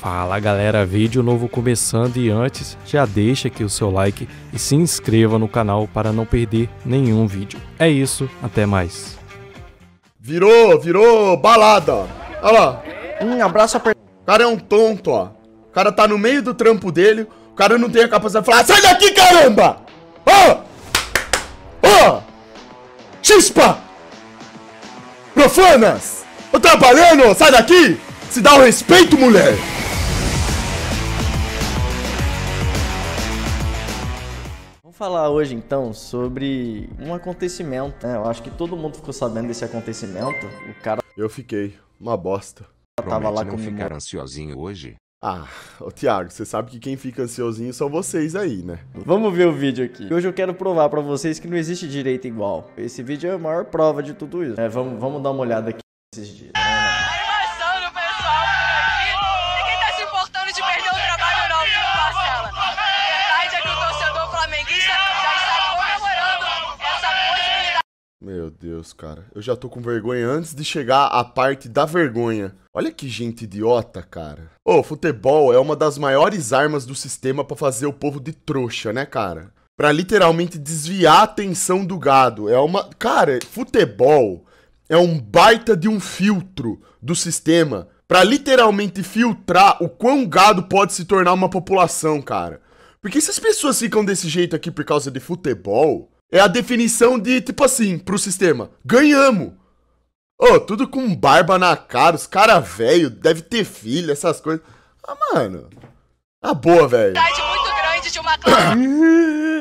Fala galera, vídeo novo começando e antes já deixa aqui o seu like e se inscreva no canal para não perder nenhum vídeo. É isso, até mais. Virou, virou balada. Olha lá. Hum, abraço apertado. O cara é um tonto, ó. O cara tá no meio do trampo dele, o cara não tem a capacidade de falar, sai daqui, caramba! Ó! Oh! Oh! Chispa! Profanas! Tô trabalhando, sai daqui! Se dá o respeito, mulher! falar hoje então sobre um acontecimento. Né? Eu acho que todo mundo ficou sabendo desse acontecimento. O cara. Eu fiquei. Uma bosta. Tava lá não ficar ansiosinho hoje? Ah, o Thiago, você sabe que quem fica ansiosinho são vocês aí, né? Vamos ver o vídeo aqui. Hoje eu quero provar para vocês que não existe direito igual. Esse vídeo é a maior prova de tudo isso. É, vamos, vamos dar uma olhada aqui nesses dias. Ah! Meu Deus, cara. Eu já tô com vergonha antes de chegar à parte da vergonha. Olha que gente idiota, cara. Ô, oh, futebol é uma das maiores armas do sistema para fazer o povo de trouxa, né, cara? Pra literalmente desviar a atenção do gado. É uma. Cara, futebol é um baita de um filtro do sistema para literalmente filtrar o quão gado pode se tornar uma população, cara. Porque se as pessoas ficam desse jeito aqui por causa de futebol, é a definição de, tipo assim, pro sistema. Ganhamos. Ô, oh, tudo com barba na cara, os cara velho, deve ter filho, essas coisas. Ah, mano. Na boa, velho. muito grande de uma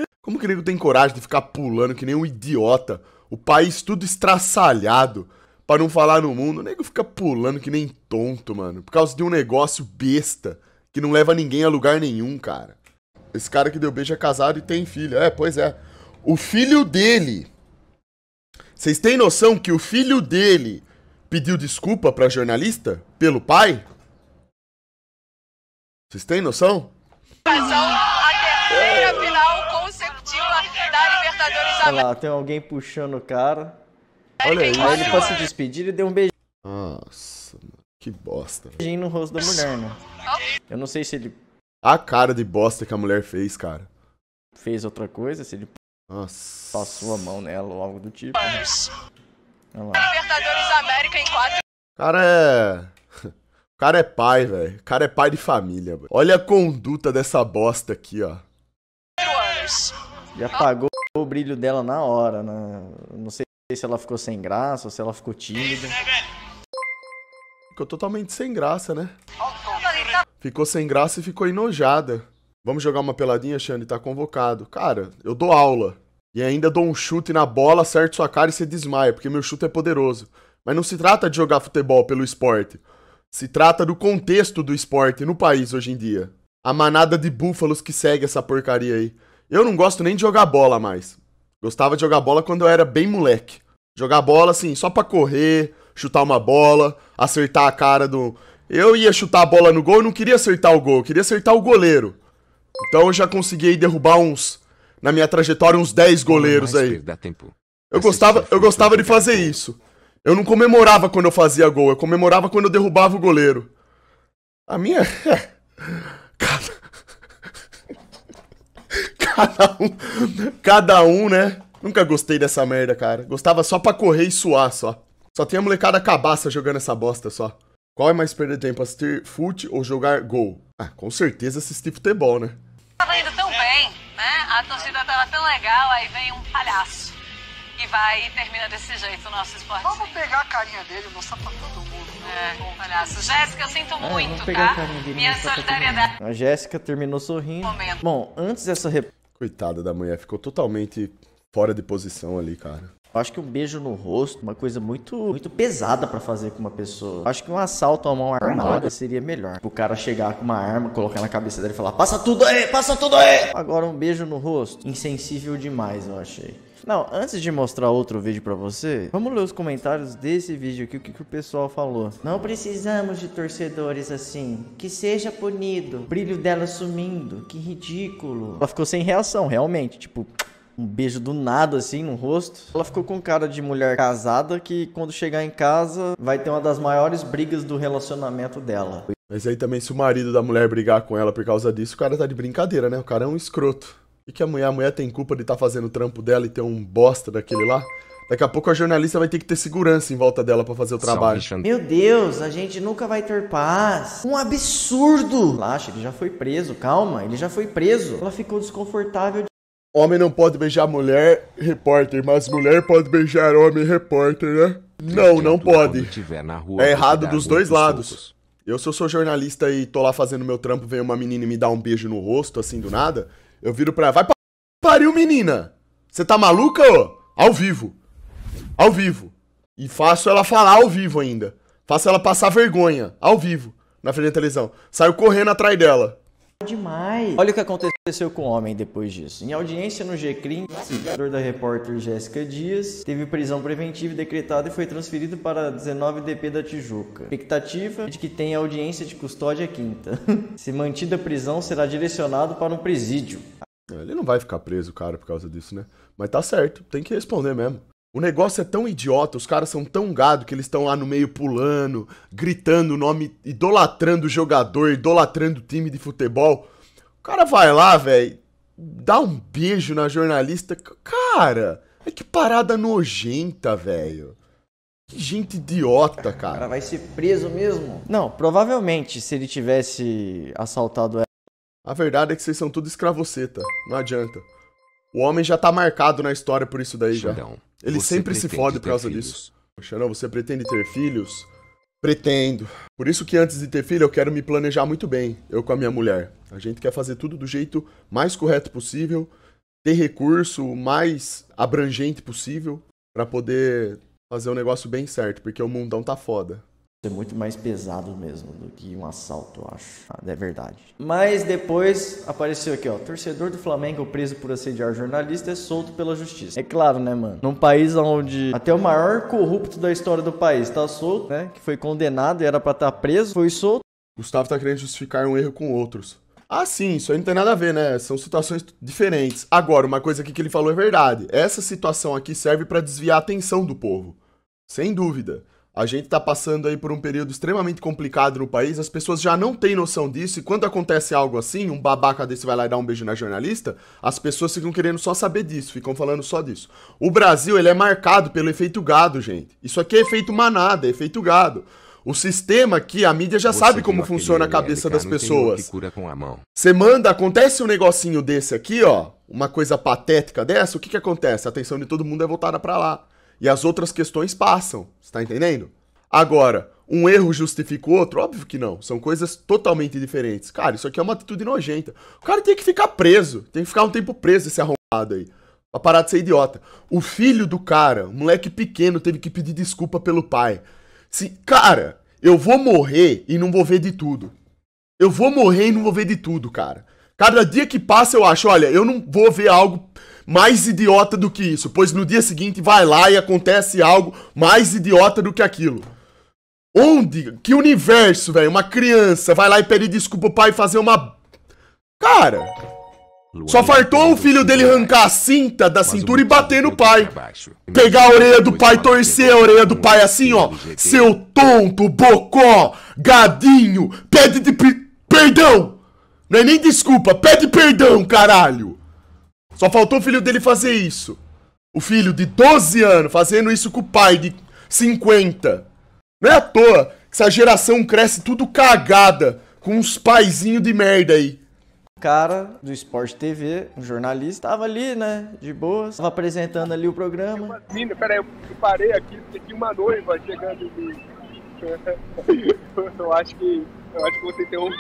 Como que nego tem coragem de ficar pulando que nem um idiota? O país tudo estraçalhado, para não falar no mundo. O nego fica pulando que nem tonto, mano. Por causa de um negócio besta, que não leva ninguém a lugar nenhum, cara. Esse cara que deu beijo é casado e tem filho. É, pois é. O filho dele. Vocês têm noção que o filho dele pediu desculpa pra jornalista pelo pai? Vocês têm noção? Olha lá, tem alguém puxando o cara. É Olha aí. ele pra se despedir e deu um beijinho. Nossa, que bosta. Beijinho no rosto da mulher, né? Eu não sei se ele. A cara de bosta que a mulher fez, cara. Fez outra coisa, se ele nossa. Passou a mão nela ou algo do tipo. Né? Olha lá. Libertadores América em quatro. Cara é. O cara é pai, velho. O cara é pai de família, velho. Olha a conduta dessa bosta aqui, ó. E apagou o brilho dela na hora, né? Não sei se ela ficou sem graça ou se ela ficou tímida. Né, ficou totalmente sem graça, né? Ficou sem graça e ficou enojada. Vamos jogar uma peladinha, Xande? Tá convocado. Cara, eu dou aula. E ainda dou um chute na bola, acerto sua cara e você desmaia, porque meu chute é poderoso. Mas não se trata de jogar futebol pelo esporte. Se trata do contexto do esporte no país hoje em dia. A manada de búfalos que segue essa porcaria aí. Eu não gosto nem de jogar bola mais. Gostava de jogar bola quando eu era bem moleque. Jogar bola, assim, só pra correr, chutar uma bola, acertar a cara do. Eu ia chutar a bola no gol e não queria acertar o gol, queria acertar o goleiro. Então eu já consegui derrubar uns, na minha trajetória, uns 10 goleiros aí. Eu gostava, eu gostava de fazer isso. Eu não comemorava quando eu fazia gol, eu comemorava quando eu derrubava o goleiro. A minha. Cada... cada um. Cada um, né? Nunca gostei dessa merda, cara. Gostava só pra correr e suar, só. Só tem a molecada cabaça jogando essa bosta, só. Qual é mais perder tempo, assistir fute ou jogar gol? Ah, com certeza assistir futebol, né? Tava tá indo tão bem, né? A torcida tava tão legal, aí vem um palhaço. E vai e termina desse jeito o nosso esporte. Vamos pegar a carinha dele, mostrar pra todo mundo. Né? É, palhaço. Jéssica, eu sinto é, muito, tá? Dele, Minha solidariedade. A Jéssica terminou sorrindo. Momento. Bom, antes dessa... rep... Coitada da mulher, ficou totalmente fora de posição ali, cara. Eu acho que um beijo no rosto, é uma coisa muito, muito pesada para fazer com uma pessoa. Eu acho que um assalto a mão armada seria melhor. Tipo, o cara chegar com uma arma, colocar na cabeça dele e falar: passa tudo aí, passa tudo aí. Agora um beijo no rosto, insensível demais, eu achei. Não, antes de mostrar outro vídeo para você, vamos ler os comentários desse vídeo aqui, o que, que o pessoal falou. Não precisamos de torcedores assim. Que seja punido. brilho dela sumindo. Que ridículo. Ela ficou sem reação, realmente. Tipo, um beijo do nada, assim, no rosto. Ela ficou com cara de mulher casada que, quando chegar em casa, vai ter uma das maiores brigas do relacionamento dela. Mas aí também, se o marido da mulher brigar com ela por causa disso, o cara tá de brincadeira, né? O cara é um escroto. E que a mulher, a mulher tem culpa de estar tá fazendo o trampo dela e ter um bosta daquele lá? Daqui a pouco a jornalista vai ter que ter segurança em volta dela para fazer o trabalho. Meu Deus, a gente nunca vai ter paz. Um absurdo! Relaxa, ele já foi preso, calma, ele já foi preso. Ela ficou desconfortável Homem não pode beijar mulher, repórter, mas mulher pode beijar homem, repórter, né? Não, não pode. é errado dos dois lados. Eu, se eu sou jornalista e tô lá fazendo meu trampo, vem uma menina e me dá um beijo no rosto, assim, do nada, eu viro pra ela, vai pra pariu, menina! Você tá maluca, ô? Ao vivo. Ao vivo. E faço ela falar ao vivo ainda. Faço ela passar vergonha, ao vivo, na frente da televisão. Saio correndo atrás dela demais. Olha o que aconteceu com o homem depois disso. Em audiência no G-Crim, o investigador da repórter Jéssica Dias teve prisão preventiva decretada e foi transferido para 19 DP da Tijuca. Expectativa de que tenha audiência de custódia quinta. Se mantida a prisão, será direcionado para um presídio. Ele não vai ficar preso, cara, por causa disso, né? Mas tá certo, tem que responder mesmo. O negócio é tão idiota, os caras são tão gado que eles estão lá no meio pulando, gritando o nome, idolatrando o jogador, idolatrando o time de futebol. O cara vai lá, velho, dá um beijo na jornalista. Cara, é que parada nojenta, velho. Que gente idiota, cara. O cara vai ser preso mesmo? Não, provavelmente se ele tivesse assaltado ela. A verdade é que vocês são tudo escravoceta, não adianta. O homem já tá marcado na história por isso daí Xandão, já. Ele sempre se fode por causa filhos? disso. Xandão, você pretende ter filhos? Pretendo. Por isso que antes de ter filho eu quero me planejar muito bem, eu com a minha mulher. A gente quer fazer tudo do jeito mais correto possível, ter recurso mais abrangente possível para poder fazer o um negócio bem certo, porque o mundão tá foda. É muito mais pesado mesmo do que um assalto, eu acho. Ah, é verdade. Mas depois apareceu aqui, ó. Torcedor do Flamengo preso por assediar jornalista é solto pela justiça. É claro, né, mano? Num país onde até o maior corrupto da história do país tá solto, né? Que foi condenado e era pra estar tá preso, foi solto. Gustavo tá querendo justificar um erro com outros. Ah, sim, isso aí não tem nada a ver, né? São situações diferentes. Agora, uma coisa aqui que ele falou é verdade. Essa situação aqui serve para desviar a atenção do povo. Sem dúvida. A gente está passando aí por um período extremamente complicado no país, as pessoas já não têm noção disso, e quando acontece algo assim, um babaca desse vai lá e dá um beijo na jornalista, as pessoas ficam querendo só saber disso, ficam falando só disso. O Brasil, ele é marcado pelo efeito gado, gente. Isso aqui é efeito manada, é efeito gado. O sistema aqui, a mídia já Você sabe como funciona a cabeça das pessoas. Você manda, acontece um negocinho desse aqui, ó, uma coisa patética dessa, o que que acontece? A atenção de todo mundo é voltada para lá e as outras questões passam. Você tá entendendo? Agora, um erro justifica o outro? Óbvio que não. São coisas totalmente diferentes. Cara, isso aqui é uma atitude nojenta. O cara tem que ficar preso. Tem que ficar um tempo preso esse arrombado aí. Pra parar de ser idiota. O filho do cara, um moleque pequeno, teve que pedir desculpa pelo pai. Se, cara, eu vou morrer e não vou ver de tudo. Eu vou morrer e não vou ver de tudo, cara. Cada dia que passa eu acho, olha, eu não vou ver algo mais idiota do que isso, pois no dia seguinte vai lá e acontece algo mais idiota do que aquilo. Onde? Que universo, velho? Uma criança vai lá e pede desculpa pro pai e fazer uma. Cara. Só fartou o filho dele arrancar a cinta da cintura e bater no pai. Pegar a orelha do pai, torcer a orelha do pai assim, ó. Seu tonto, bocó, gadinho, pede de. Per... Perdão! Não é nem desculpa, pede perdão, caralho! Só faltou o filho dele fazer isso. O filho de 12 anos fazendo isso com o pai de 50. Não é à toa que essa geração cresce tudo cagada com uns paizinhos de merda aí cara do Esporte TV, um jornalista, tava ali, né, de boas, tava apresentando ali o programa. Uma mina, peraí, eu parei aqui porque tinha uma noiva chegando de... eu acho que, eu acho que você interrompido.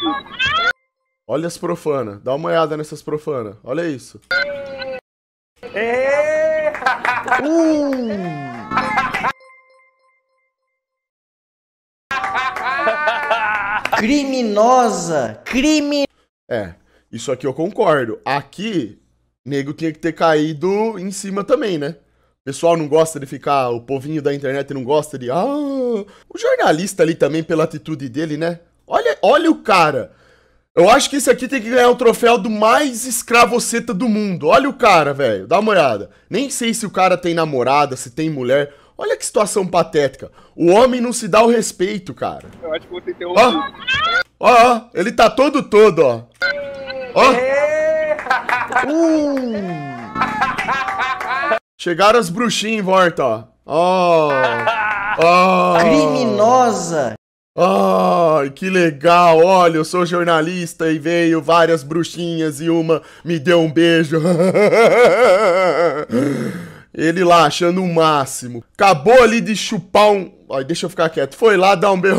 Olha as profanas, dá uma olhada nessas profanas, olha isso. É! Criminosa! Crime. É, isso aqui eu concordo. Aqui, nego tinha que ter caído em cima também, né? O pessoal não gosta de ficar, o povinho da internet não gosta de. Ah! O jornalista ali também, pela atitude dele, né? Olha, olha o cara. Eu acho que esse aqui tem que ganhar o troféu do mais escravoceta do mundo. Olha o cara, velho. Dá uma olhada. Nem sei se o cara tem namorada, se tem mulher. Olha que situação patética. O homem não se dá o respeito, cara. Eu acho que você tem um. Ó, ó, ó. ele tá todo todo, ó. Ó. Uh. Chegaram as bruxinhas em volta, ó. Ó. Oh. Criminosa. Ai, que legal! Olha, eu sou jornalista e veio várias bruxinhas e uma me deu um beijo. Ele lá achando o máximo. Acabou ali de chupar um. Ai, deixa eu ficar quieto. Foi lá dar um beijo.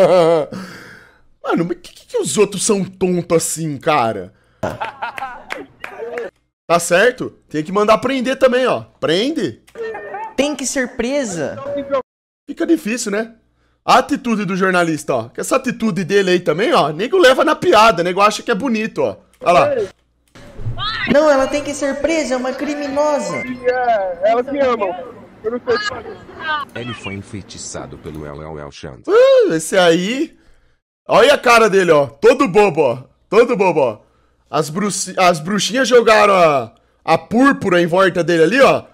Mano, mas que, que, que os outros são tontos assim, cara? Tá certo? Tem que mandar prender também, ó. Prende. Tem que ser presa. Fica difícil, né? A atitude do jornalista, ó. Que essa atitude dele aí também, ó. Nego leva na piada, nego acha que é bonito, ó. Olha lá. Não, ela tem que ser presa, é uma criminosa. É, elas me amam. Eu não Ele foi enfeitiçado pelo LLL Chant. Uh, esse aí. Olha a cara dele, ó. Todo bobo, ó. Todo bobo, ó. As, bru... As bruxinhas jogaram a... a púrpura em volta dele ali, ó.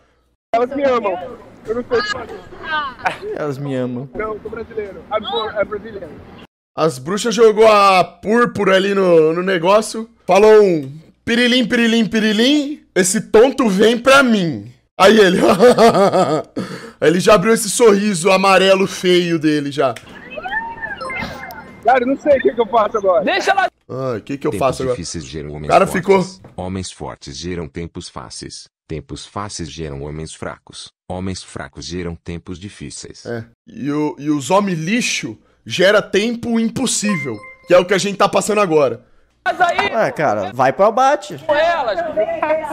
Elas me amam. Eu não sei se ah, Elas me amam. Não, eu sou brasileiro. É brasileiro. As bruxas jogou a púrpura ali no, no negócio. Falou um pirilim, pirilim, pirilim. Esse tonto vem pra mim. Aí ele. Aí ele já abriu esse sorriso amarelo feio dele já. Cara, não sei o que, que eu faço agora. Deixa ela. Ah, o que, que eu tempos faço agora? Geram homens cara fortes. ficou. Homens fortes geram tempos fáceis. Tempos fáceis geram homens fracos. Homens fracos geram tempos difíceis. É. E, o, e os homens lixo gera tempo impossível, que é o que a gente tá passando agora. Mas aí. É, cara, vai pro abate. Com elas.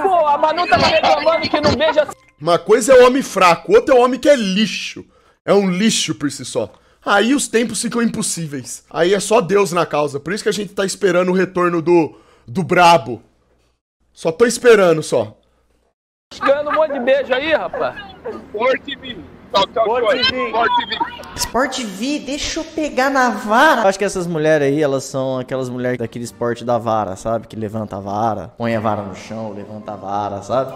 Pô, a Manu tava tá reclamando que não beija. Uma coisa é o homem fraco, outra é o homem que é lixo. É um lixo por si só. Aí os tempos ficam impossíveis. Aí é só Deus na causa. Por isso que a gente tá esperando o retorno do, do brabo. Só tô esperando só. Chegando um monte de beijo aí, rapaz. Forte Sport V, deixa eu pegar na vara. acho que essas mulheres aí, elas são aquelas mulheres daquele esporte da vara, sabe? Que levanta a vara, põe a vara no chão, levanta a vara, sabe?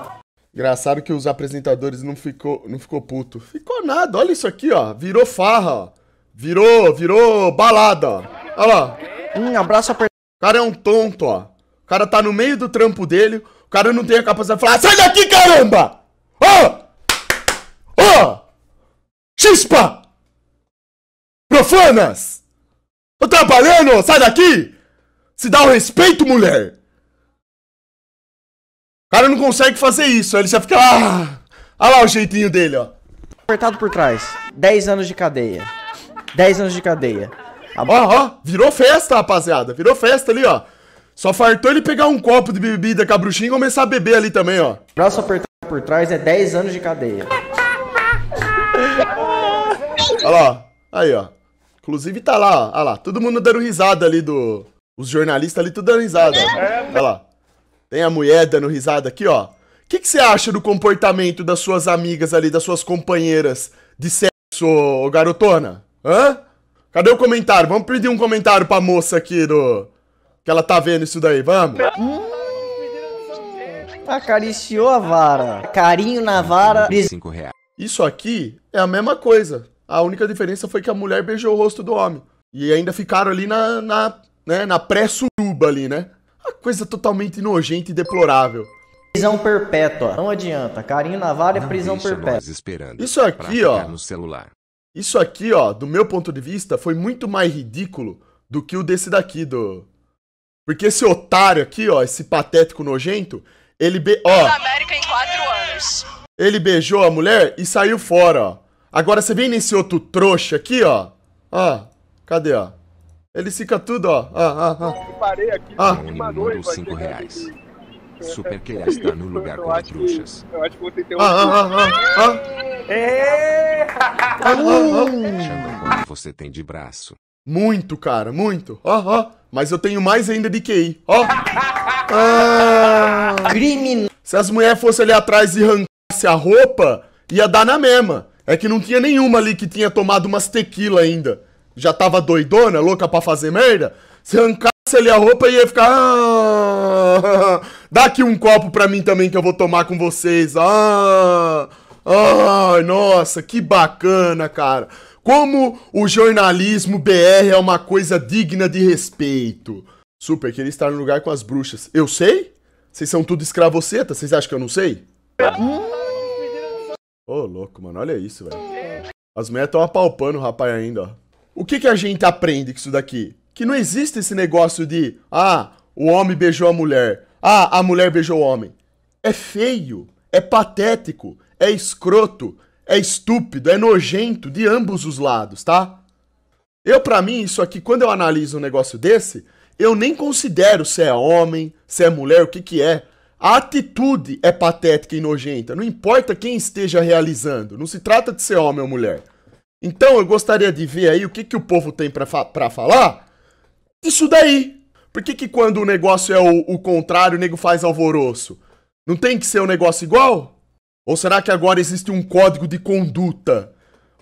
Engraçado que os apresentadores não ficou, não ficou puto. Ficou nada, olha isso aqui, ó. Virou farra, Virou, virou balada, Olha lá. Um abraço apertado. O cara é um tonto, ó. O cara tá no meio do trampo dele cara não tem a capacidade de falar, sai daqui, caramba! Ó! Oh! Ó! Oh! Chispa! Profanas! Tô trabalhando, sai daqui! Se dá o um respeito, mulher! O cara não consegue fazer isso, ele já fica lá. Ah, olha lá o jeitinho dele, ó. Apertado por trás. 10 anos de cadeia. 10 anos de cadeia. Ó, ó, virou festa, rapaziada. Virou festa ali, ó. Só fartou ele pegar um copo de bebida com a bruxinha e começar a beber ali também, ó. Nosso apertar por trás é 10 anos de cadeia. Olha lá, aí, ó. Inclusive tá lá, ó. Olha lá, todo mundo dando risada ali do... Os jornalistas ali tudo dando risada. Ó. Olha lá. Tem a mulher dando risada aqui, ó. O que, que você acha do comportamento das suas amigas ali, das suas companheiras de sexo, ô, garotona? Hã? Cadê o comentário? Vamos pedir um comentário pra moça aqui do... Que ela tá vendo isso daí, vamos? Hum, acariciou a vara. Carinho na vara. Cinco reais. Isso aqui é a mesma coisa. A única diferença foi que a mulher beijou o rosto do homem. E ainda ficaram ali na, na, né, na pré-suruba ali, né? Uma coisa totalmente nojenta e deplorável. Prisão perpétua. Não adianta. Carinho na vara é prisão perpétua. isso aqui, ó. Isso aqui, ó, do meu ponto de vista, foi muito mais ridículo do que o desse daqui, do, porque esse otário aqui, ó, esse patético nojento, ele be... ó. América em quatro anos. Ele beijou a mulher e saiu fora, ó. Agora você vem nesse outro trouxa aqui, ó. Ó, cadê, ó? Ele fica tudo, ó. Ah, ah, ah. Eu parei aqui, ah. cinco reais. Né, Super que está no lugar com as bruxas. Eu acho que vou ter um. Ah, ah, ah, ah. É. Ah, ah, ah. você tem de braço. Muito, cara, muito. Ó, ó. Mas eu tenho mais ainda de QI. Ó. Ah. Se as mulheres fossem ali atrás e arrancassem a roupa, ia dar na mesma. É que não tinha nenhuma ali que tinha tomado umas tequila ainda. Já tava doidona, louca pra fazer merda. Se arrancasse ali a roupa, ia ficar. Ah. Dá aqui um copo pra mim também que eu vou tomar com vocês. Ah. Ai, nossa, que bacana, cara. Como o jornalismo BR é uma coisa digna de respeito. Super, queria estar no lugar com as bruxas. Eu sei? Vocês são tudo escravoceta, vocês acham que eu não sei? Ô, oh, louco, mano, olha isso, velho. As mulheres estão apalpando o rapaz ainda, ó. O que, que a gente aprende com isso daqui? Que não existe esse negócio de, ah, o homem beijou a mulher, ah, a mulher beijou o homem. É feio, é patético, é escroto, é estúpido, é nojento de ambos os lados, tá? Eu, para mim, isso aqui, quando eu analiso um negócio desse, eu nem considero se é homem, se é mulher, o que que é. A atitude é patética e nojenta, não importa quem esteja realizando, não se trata de ser homem ou mulher. Então eu gostaria de ver aí o que, que o povo tem para fa falar isso daí. Por que, que quando o negócio é o, o contrário, o nego faz alvoroço? Não tem que ser um negócio igual? Ou será que agora existe um código de conduta?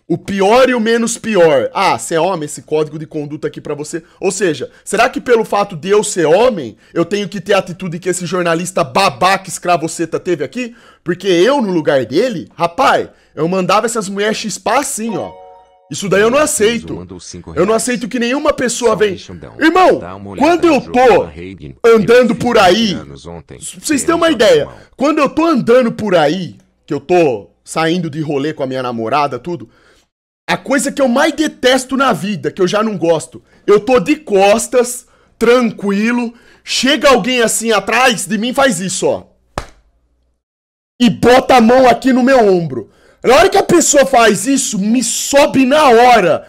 O pior e o menos pior. Ah, você é homem, esse código de conduta aqui para você. Ou seja, será que pelo fato de eu ser homem, eu tenho que ter a atitude que esse jornalista babaca escravoceta teve aqui? Porque eu, no lugar dele, rapaz, eu mandava essas mulheres chispar assim, ó. Isso daí eu não aceito. Eu não aceito que nenhuma pessoa venha. Irmão, quando eu tô andando por aí. Pra vocês terem uma ideia, quando eu tô andando por aí, que eu tô saindo de rolê com a minha namorada, tudo. A coisa que eu mais detesto na vida, que eu já não gosto. Eu tô de costas, tranquilo, chega alguém assim atrás de mim, faz isso, ó. E bota a mão aqui no meu ombro. Na hora que a pessoa faz isso, me sobe na hora.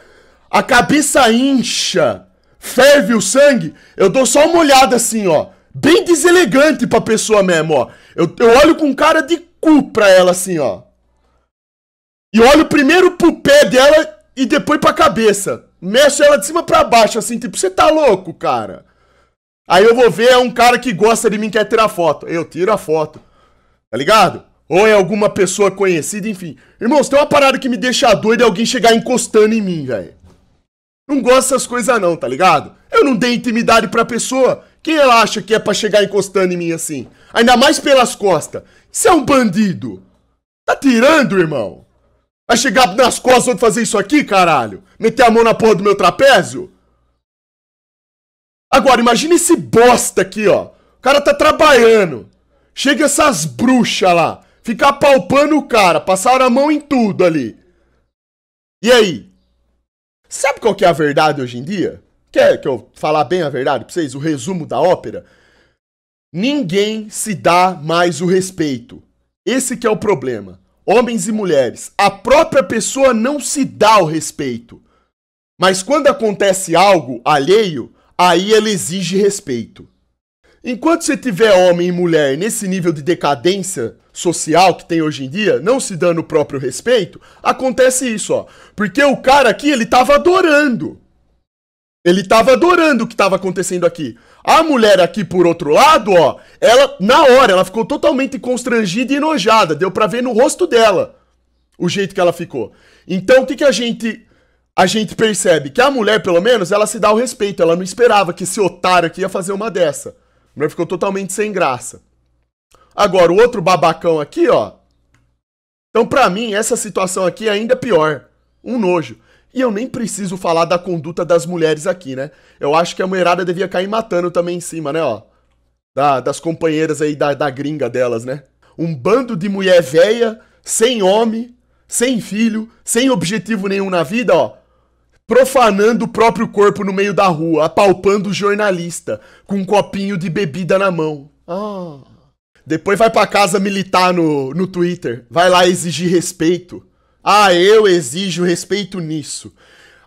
A cabeça incha, ferve o sangue. Eu dou só uma olhada assim, ó. Bem deselegante pra pessoa mesmo, ó. Eu, eu olho com cara de cu pra ela assim, ó. E olho primeiro pro pé dela e depois pra cabeça. Mexe ela de cima pra baixo, assim, tipo, você tá louco, cara? Aí eu vou ver, é um cara que gosta de mim quer tirar foto. Eu tiro a foto. Tá ligado? Ou é alguma pessoa conhecida, enfim. Irmãos, tem uma parada que me deixa doido é alguém chegar encostando em mim, velho. Não gosto dessas coisas não, tá ligado? Eu não dei intimidade pra pessoa. Quem ela acha que é pra chegar encostando em mim assim? Ainda mais pelas costas. Isso é um bandido. Tá tirando, irmão? Vai chegar nas costas de fazer isso aqui, caralho? Meter a mão na porra do meu trapézio? Agora, imagina esse bosta aqui, ó. O cara tá trabalhando. Chega essas bruxas lá. Ficar palpando o cara. Passaram a mão em tudo ali. E aí? Sabe qual que é a verdade hoje em dia? Quer que eu falar bem a verdade pra vocês? O resumo da ópera? Ninguém se dá mais o respeito. Esse que é o problema. Homens e mulheres, a própria pessoa não se dá o respeito. Mas quando acontece algo alheio, aí ela exige respeito. Enquanto você tiver homem e mulher nesse nível de decadência social que tem hoje em dia, não se dando o próprio respeito, acontece isso, ó. Porque o cara aqui, ele tava adorando. Ele tava adorando o que tava acontecendo aqui. A mulher aqui, por outro lado, ó, ela, na hora, ela ficou totalmente constrangida e enojada. Deu pra ver no rosto dela o jeito que ela ficou. Então, o que, que a gente a gente percebe? Que a mulher, pelo menos, ela se dá o respeito. Ela não esperava que esse otário aqui ia fazer uma dessa. A mulher ficou totalmente sem graça. Agora, o outro babacão aqui, ó. Então, pra mim, essa situação aqui é ainda pior. Um nojo. E eu nem preciso falar da conduta das mulheres aqui, né? Eu acho que a mulherada devia cair matando também em cima, né, ó? Da, das companheiras aí da, da gringa delas, né? Um bando de mulher velha, sem homem, sem filho, sem objetivo nenhum na vida, ó. Profanando o próprio corpo no meio da rua, apalpando o jornalista, com um copinho de bebida na mão. Ah. Depois vai pra casa militar no, no Twitter. Vai lá exigir respeito. Ah, eu exijo respeito nisso.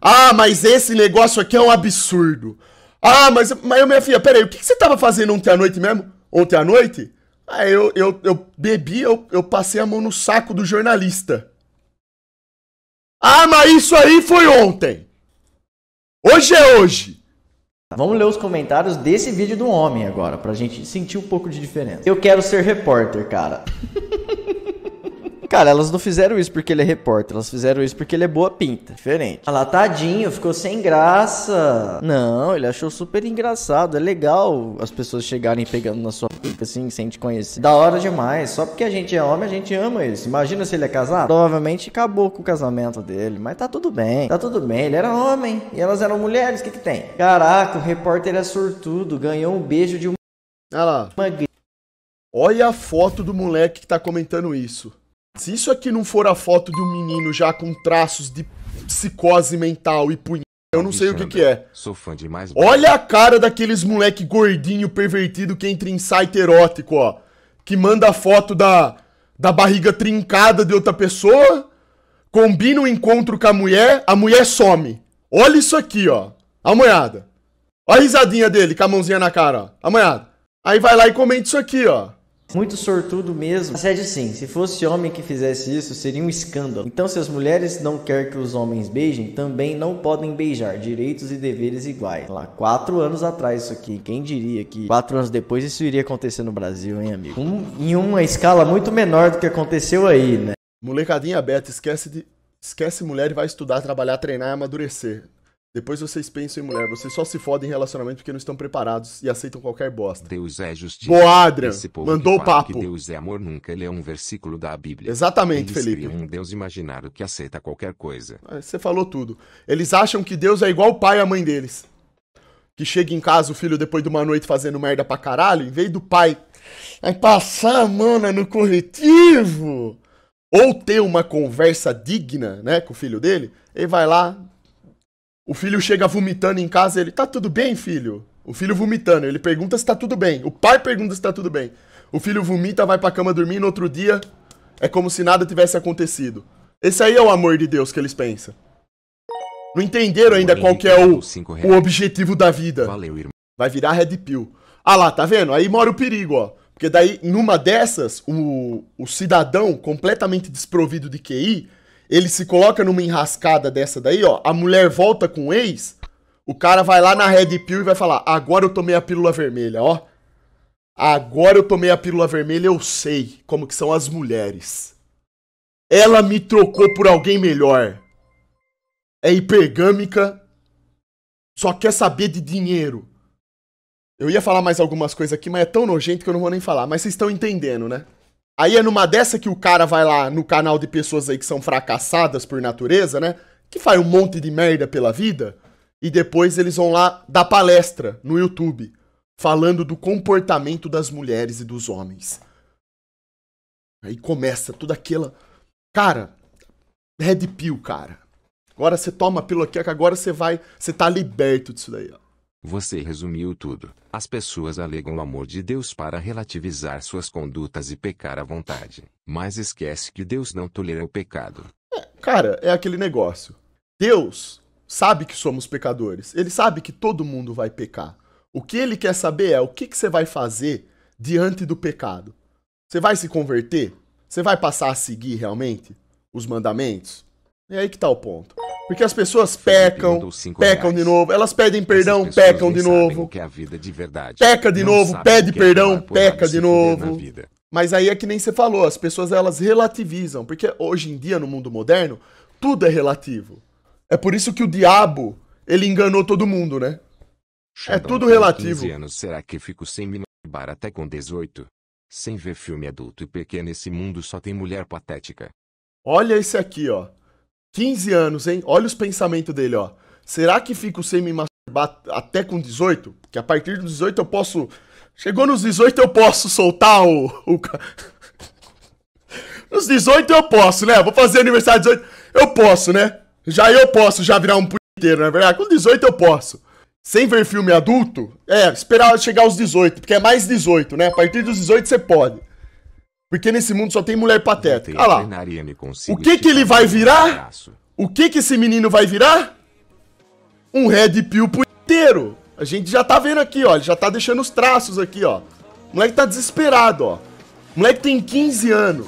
Ah, mas esse negócio aqui é um absurdo. Ah, mas, mas minha filha, peraí, o que, que você tava fazendo ontem à noite mesmo? Ontem à noite? Ah, eu, eu, eu bebi, eu, eu passei a mão no saco do jornalista. Ah, mas isso aí foi ontem. Hoje é hoje. Vamos ler os comentários desse vídeo do homem agora, pra gente sentir um pouco de diferença. Eu quero ser repórter, cara. Cara, elas não fizeram isso porque ele é repórter, elas fizeram isso porque ele é boa pinta. Diferente. Ah tadinho, ficou sem graça. Não, ele achou super engraçado. É legal as pessoas chegarem pegando na sua pinta assim, sem te conhecer. Da hora demais. Só porque a gente é homem, a gente ama isso. Imagina se ele é casado. Provavelmente acabou com o casamento dele. Mas tá tudo bem. Tá tudo bem. Ele era homem e elas eram mulheres. O que, que tem? Caraca, o repórter é sortudo. Ganhou um beijo de uma. Olha lá. Uma... Olha a foto do moleque que tá comentando isso. Se isso aqui não for a foto de um menino já com traços de psicose mental e punhal, eu não sei o que, que é. Sou fã demais. Olha a cara daqueles moleque gordinho pervertido que entra em site erótico, ó. Que manda foto da, da barriga trincada de outra pessoa, combina um encontro com a mulher, a mulher some. Olha isso aqui, ó. amanhada. Olha a risadinha dele com a mãozinha na cara, ó. A Aí vai lá e comenta isso aqui, ó. Muito sortudo mesmo. Assédio sim, se fosse homem que fizesse isso, seria um escândalo. Então, se as mulheres não querem que os homens beijem, também não podem beijar. Direitos e deveres iguais. Olha lá, quatro anos atrás isso aqui. Quem diria que quatro anos depois isso iria acontecer no Brasil, hein, amigo? Um, em uma escala muito menor do que aconteceu aí, né? Molecadinha beta, esquece de. Esquece mulher e vai estudar, trabalhar, treinar e amadurecer. Depois vocês pensam em mulher, vocês só se fodem em relacionamento porque não estão preparados e aceitam qualquer bosta. Deus é justiça. Boa, Mandou o papo. Que Deus é amor nunca é um versículo da Bíblia. Exatamente, Eles Felipe. um Deus imaginário que aceita qualquer coisa. Ah, você falou tudo. Eles acham que Deus é igual o pai e a mãe deles. Que chega em casa o filho depois de uma noite fazendo merda pra caralho, em vez do pai vai passar a mana no corretivo ou ter uma conversa digna, né, com o filho dele, ele vai lá, o filho chega vomitando em casa, ele tá tudo bem, filho? O filho vomitando, ele pergunta se tá tudo bem. O pai pergunta se tá tudo bem. O filho vomita, vai pra cama dormir, no outro dia é como se nada tivesse acontecido. Esse aí é o amor de Deus que eles pensam. Não entenderam ainda qual que é o, o objetivo da vida. Valeu, irmão. Vai virar red pill. Ah lá, tá vendo? Aí mora o perigo, ó. Porque daí, numa dessas, o, o cidadão completamente desprovido de QI ele se coloca numa enrascada dessa daí, ó, a mulher volta com o ex, o cara vai lá na Red Pill e vai falar: agora eu tomei a pílula vermelha, ó. Agora eu tomei a pílula vermelha, eu sei como que são as mulheres. Ela me trocou por alguém melhor. É hipergâmica, só quer saber de dinheiro. Eu ia falar mais algumas coisas aqui, mas é tão nojento que eu não vou nem falar. Mas vocês estão entendendo, né? Aí é numa dessa que o cara vai lá no canal de pessoas aí que são fracassadas por natureza, né? Que faz um monte de merda pela vida. E depois eles vão lá dar palestra no YouTube, falando do comportamento das mulheres e dos homens. Aí começa toda aquela. Cara, Red Pill, cara. Agora você toma a pílula aqui, agora você vai. Você tá liberto disso daí, ó. Você resumiu tudo. As pessoas alegam o amor de Deus para relativizar suas condutas e pecar à vontade. Mas esquece que Deus não tolera o pecado. É, cara, é aquele negócio. Deus sabe que somos pecadores. Ele sabe que todo mundo vai pecar. O que ele quer saber é o que, que você vai fazer diante do pecado. Você vai se converter? Você vai passar a seguir realmente os mandamentos? É aí que tá o ponto. Porque as pessoas pecam, pecam reais. de novo, elas pedem perdão, pecam de novo. Que é a vida de verdade. Peca de não novo, pede é perdão, peca de novo. Mas aí é que nem você falou, as pessoas elas relativizam, porque hoje em dia no mundo moderno, tudo é relativo. É por isso que o diabo, ele enganou todo mundo, né? Shadow, é tudo relativo. 15 anos, será que fico sem me bar até com 18? Sem ver filme adulto e pequeno, esse mundo só tem mulher patética. Olha esse aqui, ó. 15 anos, hein? Olha os pensamentos dele, ó. Será que fico sem me masturbar até com 18? Que a partir dos 18 eu posso. Chegou nos 18 eu posso soltar o. o... Nos 18 eu posso, né? Vou fazer aniversário de 18. Eu posso, né? Já eu posso já virar um punheteiro, na é verdade? Com 18 eu posso. Sem ver filme adulto, é, esperar chegar aos 18, porque é mais 18, né? A partir dos 18 você pode. Porque nesse mundo só tem mulher pateta. Olha lá. O que que ele vai virar? O que que esse menino vai virar? Um red pill inteiro. A gente já tá vendo aqui, ó. Ele já tá deixando os traços aqui, ó. O moleque tá desesperado, ó. O moleque tem 15 anos.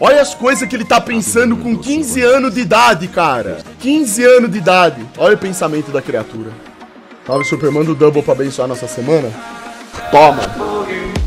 Olha as coisas que ele tá pensando com 15 anos de idade, cara. 15 anos de idade. Olha o pensamento da criatura. Salve Superman do Double pra abençoar nossa semana. Toma.